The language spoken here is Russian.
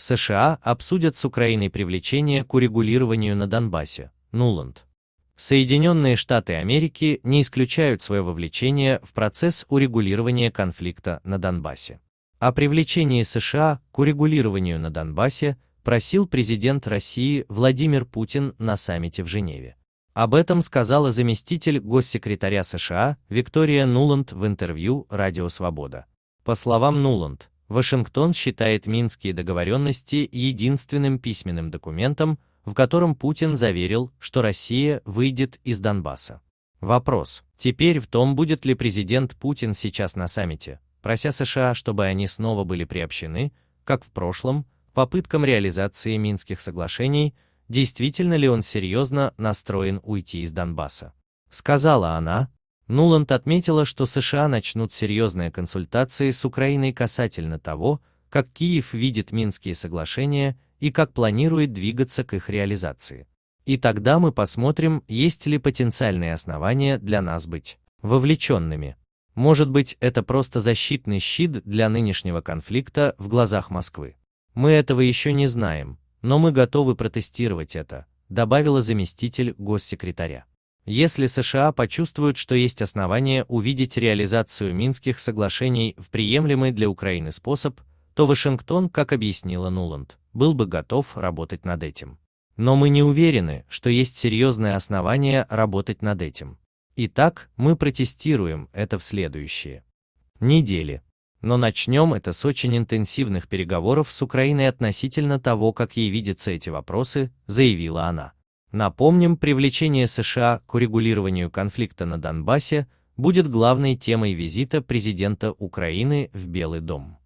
США обсудят с Украиной привлечение к урегулированию на Донбассе. Нуланд. Соединенные Штаты Америки не исключают свое вовлечение в процесс урегулирования конфликта на Донбассе. О привлечении США к урегулированию на Донбассе просил президент России Владимир Путин на саммите в Женеве. Об этом сказала заместитель госсекретаря США Виктория Нуланд в интервью «Радио Свобода». По словам Нуланд, Вашингтон считает Минские договоренности единственным письменным документом, в котором Путин заверил, что Россия выйдет из Донбасса. Вопрос теперь в том, будет ли президент Путин сейчас на саммите, прося США, чтобы они снова были приобщены, как в прошлом, к попыткам реализации Минских соглашений, действительно ли он серьезно настроен уйти из Донбасса. Сказала она, Нуланд отметила, что США начнут серьезные консультации с Украиной касательно того, как Киев видит Минские соглашения и как планирует двигаться к их реализации. И тогда мы посмотрим, есть ли потенциальные основания для нас быть вовлеченными. Может быть, это просто защитный щит для нынешнего конфликта в глазах Москвы. Мы этого еще не знаем, но мы готовы протестировать это, добавила заместитель госсекретаря. Если США почувствуют, что есть основания увидеть реализацию Минских соглашений в приемлемый для Украины способ, то Вашингтон, как объяснила Нуланд, был бы готов работать над этим. Но мы не уверены, что есть серьезные основания работать над этим. Итак, мы протестируем это в следующие недели. Но начнем это с очень интенсивных переговоров с Украиной относительно того, как ей видятся эти вопросы, заявила она. Напомним, привлечение США к урегулированию конфликта на Донбассе будет главной темой визита президента Украины в Белый дом.